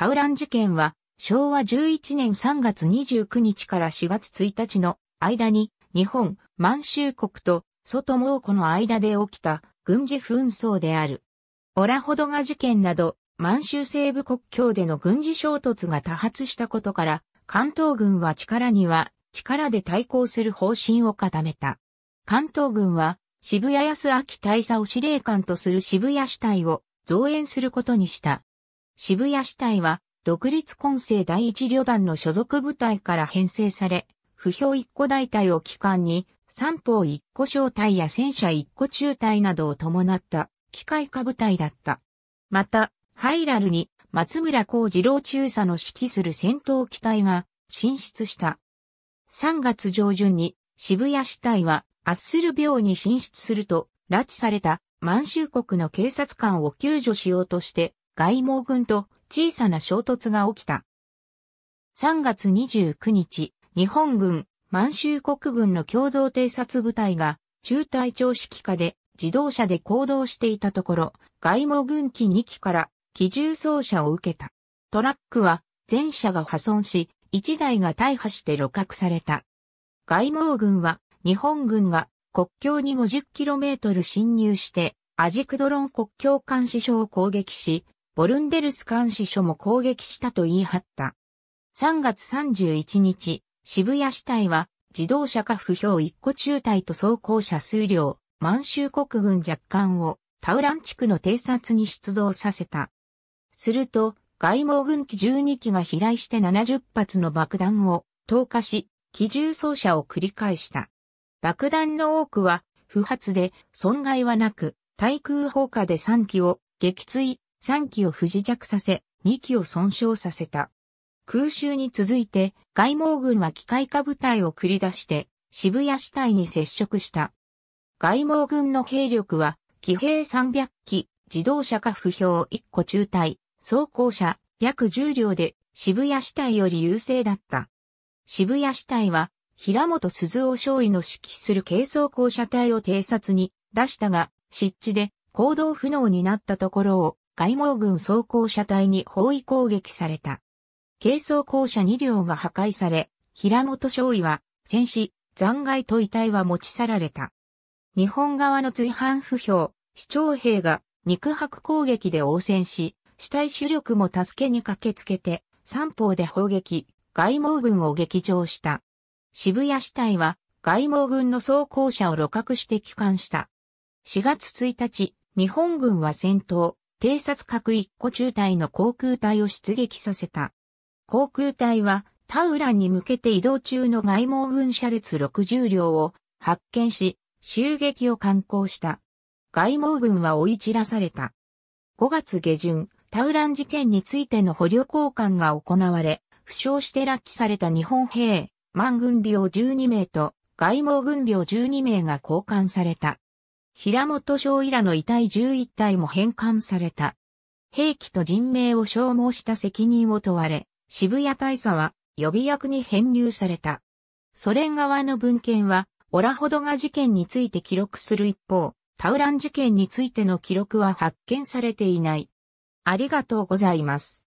タウラン事件は、昭和11年3月29日から4月1日の間に、日本、満州国と外蒙古の間で起きた軍事紛争である。オラホドガ事件など、満州西部国境での軍事衝突が多発したことから、関東軍は力には力で対抗する方針を固めた。関東軍は渋谷安明大佐を司令官とする渋谷主体を増援することにした。渋谷市隊は、独立混成第一旅団の所属部隊から編成され、不評一個大隊を機関に、三方一個小隊や戦車一個中隊などを伴った機械化部隊だった。また、ハイラルに松村幸次郎中佐の指揮する戦闘機隊が進出した。3月上旬に渋谷市隊はアッスル病に進出すると拉致された満州国の警察官を救助しようとして外毛軍と小さな衝突が起きた。3月29日、日本軍、満州国軍の共同偵察部隊が、中隊長指揮下で自動車で行動していたところ、外務軍機2機から機銃掃射を受けた。トラックは全車が破損し、1台が大破して露獲された。外務軍は日本軍が国境に 50km 侵入して、アジクドロン国境監視所を攻撃し、ボルンデルス監視所も攻撃したと言い張った。3月31日、渋谷市隊は自動車か不評1個中隊と走行車数量、満州国軍若干をタウラン地区の偵察に出動させた。すると、外務軍機12機が飛来して70発の爆弾を投下し、機銃走射を繰り返した。爆弾の多くは不発で損害はなく、対空砲火で3機を撃墜、3機を不時着させ、2機を損傷させた。空襲に続いて、外毛軍は機械化部隊を繰り出して、渋谷市隊に接触した。外毛軍の兵力は、騎兵300機、自動車か不評1個中隊、装甲車、約10両で、渋谷市隊より優勢だった。渋谷市隊は、平本鈴尾少尉の指揮する軽装甲車隊を偵察に出したが、湿地で行動不能になったところを外盲軍装甲車隊に包囲攻撃された。軽装甲車2両が破壊され、平本少尉は戦死、残骸と遺体は持ち去られた。日本側の追犯不評、市長兵が肉薄攻撃で応戦し、死体主力も助けに駆けつけて、三方で砲撃、外盲軍を撃上した。渋谷死体は外盲軍の装甲車を露獲して帰還した。4月1日、日本軍は戦闘、偵察核一個中隊の航空隊を出撃させた。航空隊はタウランに向けて移動中の外網軍車列60両を発見し、襲撃を敢行した。外網軍は追い散らされた。5月下旬、タウラン事件についての捕虜交換が行われ、負傷して拉致された日本兵、満軍病12名と外網軍病12名が交換された。平本省以らの遺体11体も返還された。兵器と人命を消耗した責任を問われ、渋谷大佐は予備役に編入された。ソ連側の文献は、オラホドガ事件について記録する一方、タウラン事件についての記録は発見されていない。ありがとうございます。